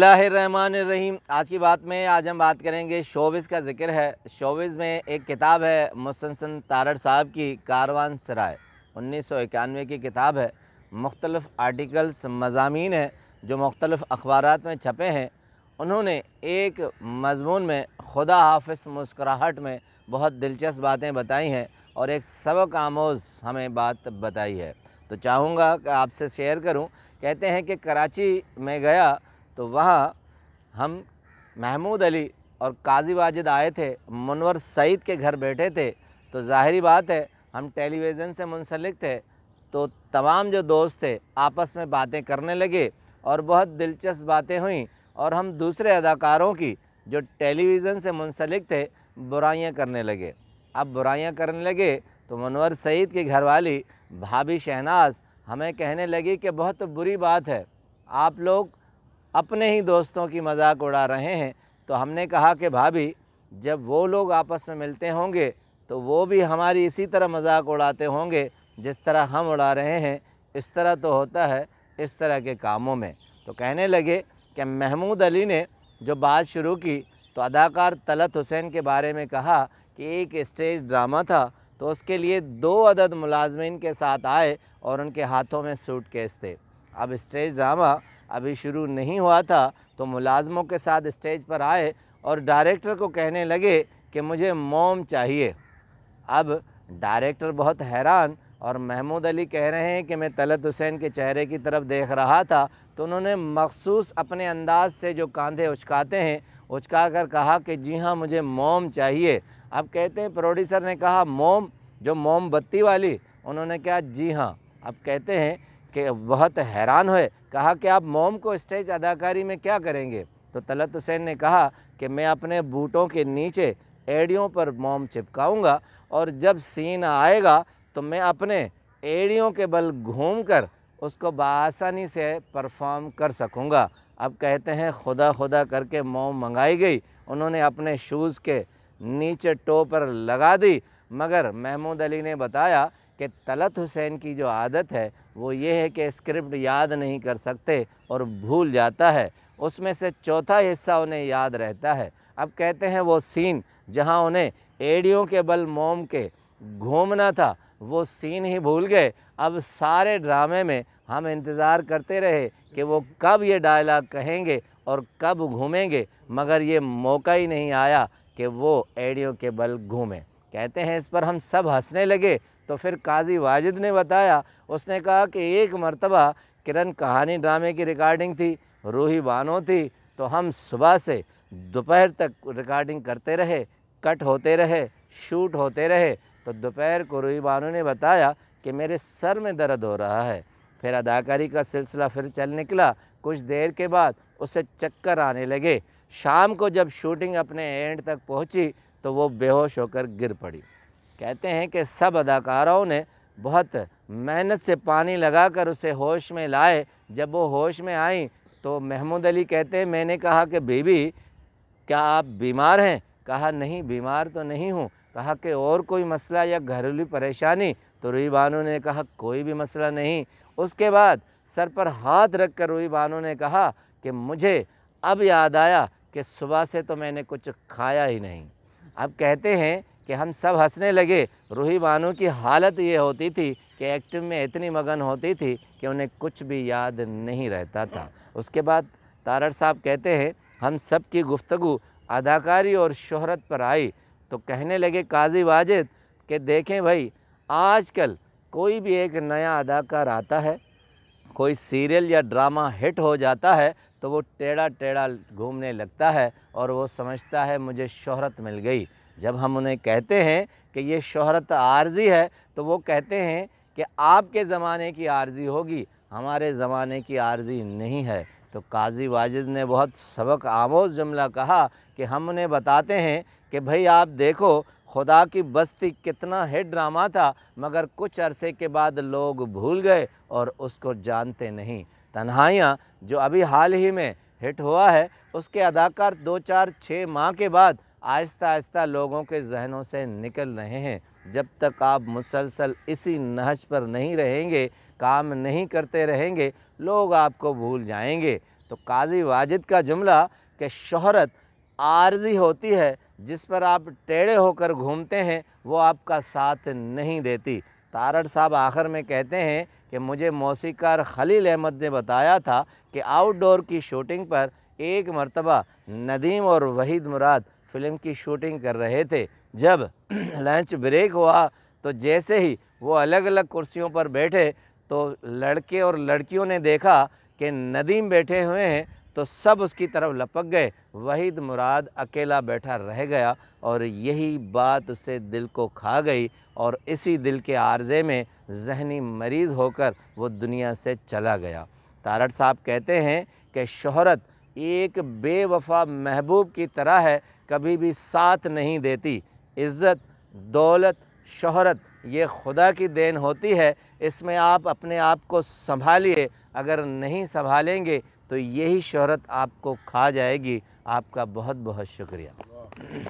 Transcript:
रहीम आज की बात में आज हम बात करेंगे शोविज़ का जिक्र है शोविज़ में एक किताब है मुसनसन तारड़ साहब की कारवान सराय उन्नीस सौ इक्यानवे की किताब है मुख्तलफ़ आर्टिकल्स मजामी हैं जो मुख्तलफ़ अखबार में छपे हैं उन्होंने एक मजमून में खुदा हाफिस मुस्कराहट में बहुत दिलचस्प बातें बताई हैं और एक सबक आमोज़ हमें बात बताई है तो चाहूँगा कि आपसे शेयर करूँ कहते हैं कि कराची में गया तो वह हम महमूद अली और काजी वाजिद आए थे मुनवर सईद के घर बैठे थे तो ज़ाहरी बात है हम टेलीविज़न से मुंसलिक थे तो तमाम जो दोस्त थे आपस में बातें करने लगे और बहुत दिलचस्प बातें हुई और हम दूसरे अदाकारों की जो टेलीविज़न से मुंसलिक थे बुराइयां करने लगे अब बुराइयां करने लगे तो मुनवर सईद की घरवाली भाभी शहनाज हमें कहने लगी कि बहुत बुरी बात है आप लोग अपने ही दोस्तों की मजाक उड़ा रहे हैं तो हमने कहा कि भाभी जब वो लोग आपस में मिलते होंगे तो वो भी हमारी इसी तरह मजाक उड़ाते होंगे जिस तरह हम उड़ा रहे हैं इस तरह तो होता है इस तरह के कामों में तो कहने लगे कि महमूद अली ने जो बात शुरू की तो अदाकार तलत हुसैन के बारे में कहा कि एक स्टेज ड्रामा था तो उसके लिए दो अदद मुलाजमीन के साथ आए और उनके हाथों में सूट थे अब स्टेज ड्रामा अभी शुरू नहीं हुआ था तो मुलाजमों के साथ स्टेज पर आए और डायरेक्टर को कहने लगे कि मुझे मोम चाहिए अब डायरेक्टर बहुत हैरान और महमूद अली कह रहे हैं कि मैं तलत हुसैन के चेहरे की तरफ देख रहा था तो उन्होंने मखसूस अपने अंदाज से जो कंधे उचकाते हैं उचका कर कहा कि जी हाँ मुझे मोम चाहिए अब कहते हैं प्रोड्यूसर ने कहा मोम जो मोमबत्ती वाली उन्होंने कहा जी हाँ अब कहते हैं कि बहुत हैरान हुए कहा कि आप मोम को स्टेज अदाकारी में क्या करेंगे तो तलत हुसैन ने कहा कि मैं अपने बूटों के नीचे एड़ियों पर मोम चिपकाऊंगा और जब सीन आएगा तो मैं अपने एड़ियों के बल घूमकर उसको बसानी से परफॉर्म कर सकूँगा अब कहते हैं खुदा खुदा करके मोम मंगाई गई उन्होंने अपने शूज़ के नीचे टो पर लगा दी मगर महमूद अली ने बताया कि तलत हुसैन की जो आदत है वो ये है कि स्क्रिप्ट याद नहीं कर सकते और भूल जाता है उसमें से चौथा हिस्सा उन्हें याद रहता है अब कहते हैं वो सीन जहाँ उन्हें एड़ियों के बल मोम के घूमना था वो सीन ही भूल गए अब सारे ड्रामे में हम इंतज़ार करते रहे कि वो कब ये डायलॉग कहेंगे और कब घूमेंगे मगर ये मौका ही नहीं आया कि वो एड़ियों के बल घूमें कहते हैं इस पर हम सब हंसने लगे तो फिर काजी वाजिद ने बताया उसने कहा कि एक मरतबा किरण कहानी ड्रामे की रिकॉर्डिंग थी रूही बानो थी तो हम सुबह से दोपहर तक रिकॉर्डिंग करते रहे कट होते रहे शूट होते रहे तो दोपहर को रूही बानो ने बताया कि मेरे सर में दर्द हो रहा है फिर अदाकारी का सिलसिला फिर चल निकला कुछ देर के बाद उसे चक्कर आने लगे शाम को जब शूटिंग अपने एंड तक पहुंची तो वो बेहोश होकर गिर पड़ी कहते हैं कि सब अदाकारों ने बहुत मेहनत से पानी लगाकर उसे होश में लाए जब वो होश में आई तो महमूद अली कहते हैं मैंने कहा कि बीबी क्या आप बीमार हैं कहा नहीं बीमार तो नहीं हूँ कहा कि और कोई मसला या घरेलू परेशानी तो रूई बानो ने कहा कोई भी मसला नहीं उसके बाद सर पर हाथ रख कर रूई बानो ने कहा कि मुझे अब याद आया कि सुबह से तो मैंने कुछ खाया ही नहीं अब कहते हैं कि हम सब हंसने लगे रूही बानो की हालत ये होती थी कि एक्टिंग में इतनी मगन होती थी कि उन्हें कुछ भी याद नहीं रहता था उसके बाद तारड़ साहब कहते हैं हम सब की गुफ्तु अदाकारी और शोहरत पर आई तो कहने लगे काजी वाजिद कि देखें भाई आजकल कोई भी एक नया अदाकार आता है कोई सीरियल या ड्रामा हिट हो जाता है तो वो टेढ़ा टेढ़ा घूमने लगता है और वो समझता है मुझे शोहरत मिल गई जब हम उन्हें कहते हैं कि ये शोहरत आर्जी है तो वो कहते हैं कि आपके ज़माने की आर्जी होगी हमारे ज़माने की आर्जी नहीं है तो काजी वाजिद ने बहुत सबक आमोज जुमला कहा कि हम उन्हें बताते हैं कि भाई आप देखो खुदा की बस्ती कितना है ड्रामा था मगर कुछ अरसे के बाद लोग भूल गए और उसको जानते नहीं तन्हाइयाँ जो अभी हाल ही में हिट हुआ है उसके अदाकार दो चार छः माह के बाद आहिस्ता आहिस्ता लोगों के जहनों से निकल रहे हैं जब तक आप मुसलसल इसी नहज पर नहीं रहेंगे काम नहीं करते रहेंगे लोग आपको भूल जाएंगे तो काजी वाजिद का जुमला कि शहरत आर्जी होती है जिस पर आप टेढ़े होकर घूमते हैं वो आपका साथ नहीं देती तारड़ साहब आखिर में कहते हैं कि मुझे मौसीकार खलील अहमद ने बताया था कि आउटडोर की शूटिंग पर एक मरतबा नदीम और वहीद मुराद फ़िल्म की शूटिंग कर रहे थे जब लंच ब्रेक हुआ तो जैसे ही वो अलग अलग कुर्सियों पर बैठे तो लड़के और लड़कियों ने देखा कि नदीम बैठे हुए हैं तो सब उसकी तरफ लपक गए वहीद मुराद अकेला बैठा रह गया और यही बात उसे दिल को खा गई और इसी दिल के आर्जे में जहनी मरीज़ होकर वो दुनिया से चला गया तारड़ साहब कहते हैं कि शहरत एक बेवफा महबूब की तरह है कभी भी साथ नहीं देती इज़्ज़त दौलत शहरत ये खुदा की देन होती है इसमें आप अपने आप को संभालिए अगर नहीं संभालेंगे तो यही शहरत आपको खा जाएगी आपका बहुत बहुत शुक्रिया